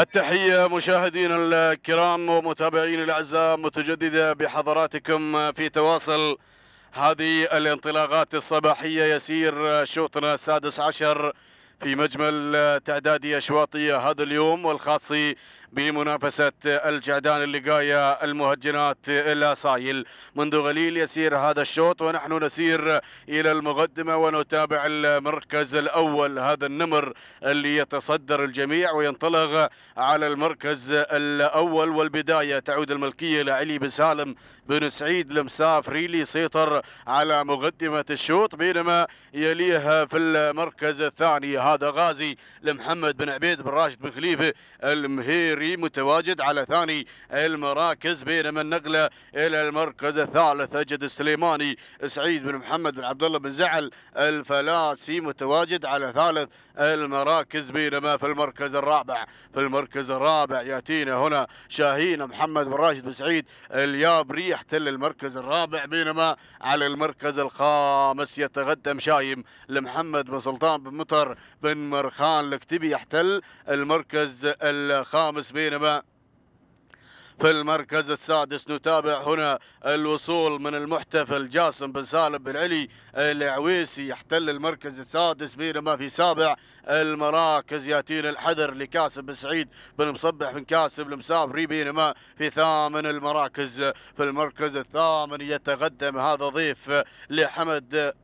التحية مشاهدينا الكرام ومتابعين الأعزاء متجددة بحضراتكم في تواصل هذه الانطلاقات الصباحية يسير شوطنا السادس عشر في مجمل تعدادي أشواطي هذا اليوم والخاص بمنافسة الجعدان اللي المهجنات إلى سايل منذ قليل يسير هذا الشوط ونحن نسير إلى المقدمة ونتابع المركز الأول هذا النمر اللي يتصدر الجميع وينطلق على المركز الأول والبداية تعود الملكية لعلي بن سالم بن سعيد لمساف ريلي سيطر على مقدمة الشوط بينما يليها في المركز الثاني هذا غازي لمحمد بن عبيد بن راشد بن خليفة المهير البري متواجد على ثاني المراكز بينما النقله الى المركز الثالث اجد السليماني سعيد بن محمد بن عبد الله بن زعل الفلاسي متواجد على ثالث المراكز بينما في المركز الرابع في المركز الرابع ياتينا هنا شاهين محمد بن راشد بن سعيد اليابري يحتل المركز الرابع بينما على المركز الخامس يتقدم شايم لمحمد بن سلطان بن مطر بن مرخان الكتبي يحتل المركز الخامس بينما في المركز السادس نتابع هنا الوصول من المحتفل جاسم بن سالم بن علي العويسي يحتل المركز السادس بينما في سابع المراكز ياتينا الحذر لكاسم بن سعيد بن مصبح بن كاسم المسافري بينما في ثامن المراكز في المركز الثامن يتقدم هذا ضيف لحمد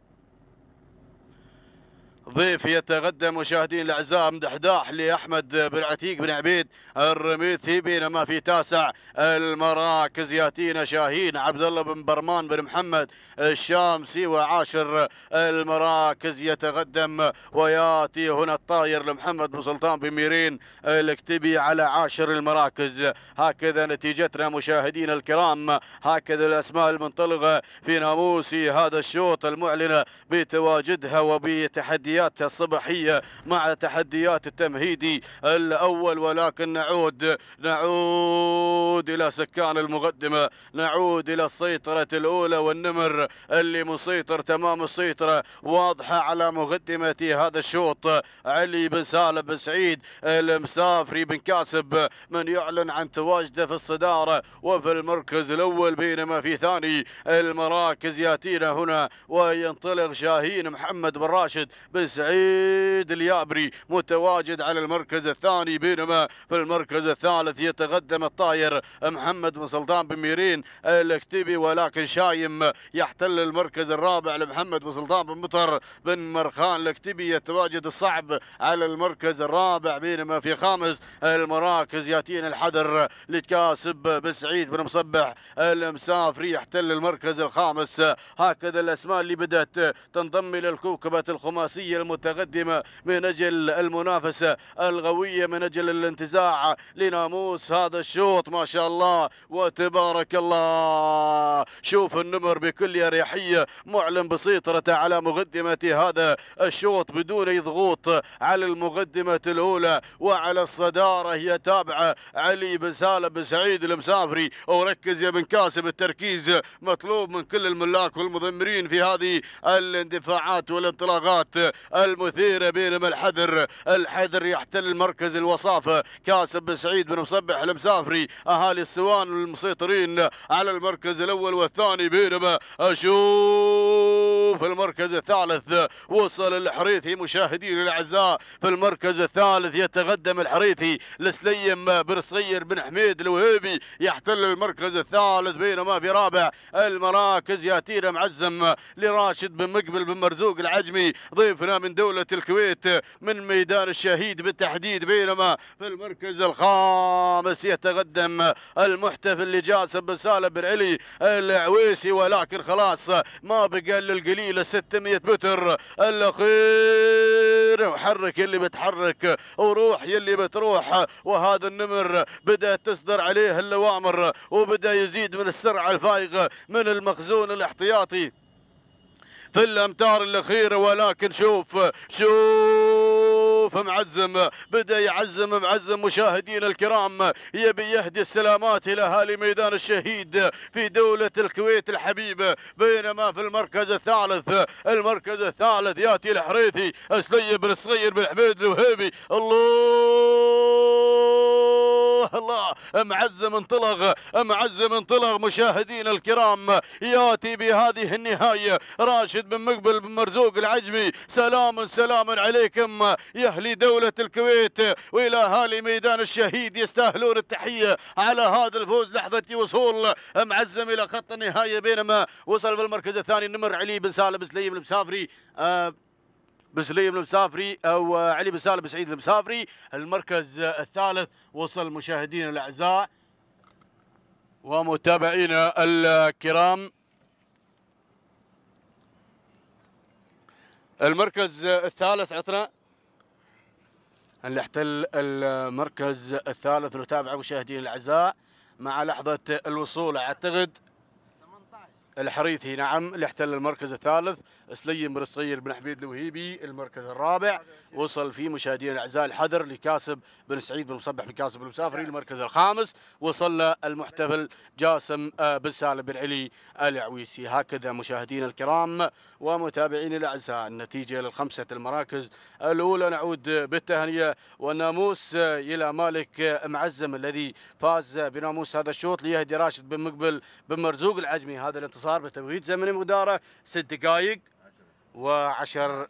ضيف يتغدى مشاهدين الأعزاء مدحداح لأحمد بن عتيق بن عبيد الرميثي بينما في تاسع المراكز ياتينا شاهين عبد الله بن برمان بن محمد الشامسي وعاشر المراكز يتقدم وياتي هنا الطاير لمحمد بن سلطان بن ميرين الاكتبي على عاشر المراكز هكذا نتيجتنا مشاهدينا الكرام هكذا الأسماء المنطلقة في ناموسي هذا الشوط المعلنة بتواجدها وبتحديات تحدياتها الصباحية مع تحديات التمهيدي الأول ولكن نعود نعود إلى سكان المقدمة نعود إلى السيطرة الأولى والنمر اللي مسيطر تمام السيطرة واضحة على مقدمة هذا الشوط علي بن سالم بن سعيد المسافري بن كاسب من يعلن عن تواجده في الصدارة وفي المركز الأول بينما في ثاني المراكز ياتينا هنا وينطلق شاهين محمد بن راشد بن سعيد اليابري متواجد على المركز الثاني بينما في المركز الثالث يتقدم الطاير محمد بن سلطان بن ميرين الاكتيبي ولكن شايم يحتل المركز الرابع لمحمد بن سلطان بن مطر بن مرخان الاكتيبي يتواجد الصعب على المركز الرابع بينما في خامس المراكز ياتينا الحذر لتكاسب بسعيد بن مصبح المسافري يحتل المركز الخامس هكذا الاسماء اللي بدات تنضم الى الكوكبه الخماسيه المتقدمة من أجل المنافسة الغويه من أجل الانتزاع لناموس هذا الشوط ما شاء الله وتبارك الله شوف النمر بكل أريحية معلن بسيطرته على مقدمة هذا الشوط بدون أي ضغوط على المقدمة الأولى وعلى الصدارة هي تابعة علي بن سالم بن سعيد المسافري وركز يا بن كاسب التركيز مطلوب من كل الملاك والمضمرين في هذه الاندفاعات والانطلاقات المثيرة بينما الحذر الحذر يحتل مركز الوصافة كاسب سعيد بن مصبح المسافري أهالي السوان المسيطرين على المركز الأول والثاني بينما أشوف في المركز الثالث وصل الحريثي مشاهدينا الاعزاء في المركز الثالث يتقدم الحريثي لسليم برصير بن حميد الوهيبي يحتل المركز الثالث بينما في رابع المراكز ياتينا معزم لراشد بن مقبل بن مرزوق العجمي ضيفنا من دوله الكويت من ميدان الشهيد بالتحديد بينما في المركز الخامس يتقدم المحتفل لجاسم بن سالم بن علي العويسي ولكن خلاص ما بقى للقليل الطويل 600 متر الاخير وحرك يلي بتحرك وروح يلي بتروح وهذا النمر بدات تصدر عليه الاوامر وبدا يزيد من السرعه الفائقه من المخزون الاحتياطي في الامتار الاخيره ولكن شوف شوف شوفه معزم بدا يعزم معزم مشاهدينا الكرام يبي يهدي السلامات الى اهالي ميدان الشهيد في دوله الكويت الحبيبه بينما في المركز الثالث المركز الثالث ياتي الحريثي سليب بن صغير بن حميد الوهيبي الله الله الله معزم انطلق معزم انطلق مشاهدينا الكرام ياتي بهذه النهايه راشد بن مقبل بن مرزوق العجمي سلام سلام عليكم يا اهلي دوله الكويت والى اهالي ميدان الشهيد يستاهلون التحيه على هذا الفوز لحظه وصول معزم الى خط النهايه بينما وصل في المركز الثاني النمر علي بن سالم سليم المسافري آه بسليم المسافري او علي بن سالم سعيد المسافري المركز الثالث وصل مشاهدينا الاعزاء ومتابعينا الكرام المركز الثالث عطنا اللي احتل المركز الثالث نتابع مشاهدينا الاعزاء مع لحظه الوصول اعتقد الحريثي نعم اللي احتل المركز الثالث سليم الصغير بن حميد الوهيبي المركز الرابع وصل فيه مشاهدينا الاعزاء الحذر لكاسب بن سعيد بن مصبح بن كاسب المسافري المركز الخامس وصل المحتفل جاسم آه، بن سالم بن علي العويسي هكذا مشاهدينا الكرام ومتابعينا الاعزاء النتيجه للخمسه المراكز الاولى نعود بالتهنئه والناموس آه، الى مالك آه، معزم الذي فاز بناموس هذا الشوط ليهدي راشد بن مقبل بن مرزوق العجمي هذا الانتصار صار بتوقيت زمني مداره ست دقائق وعشر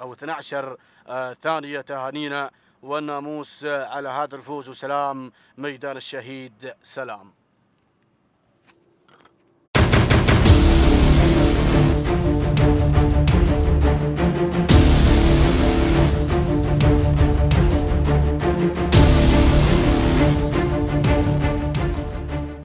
أو 12 آه، ثانية تهانينا والناموس آه، على هذا الفوز وسلام ميدان الشهيد سلام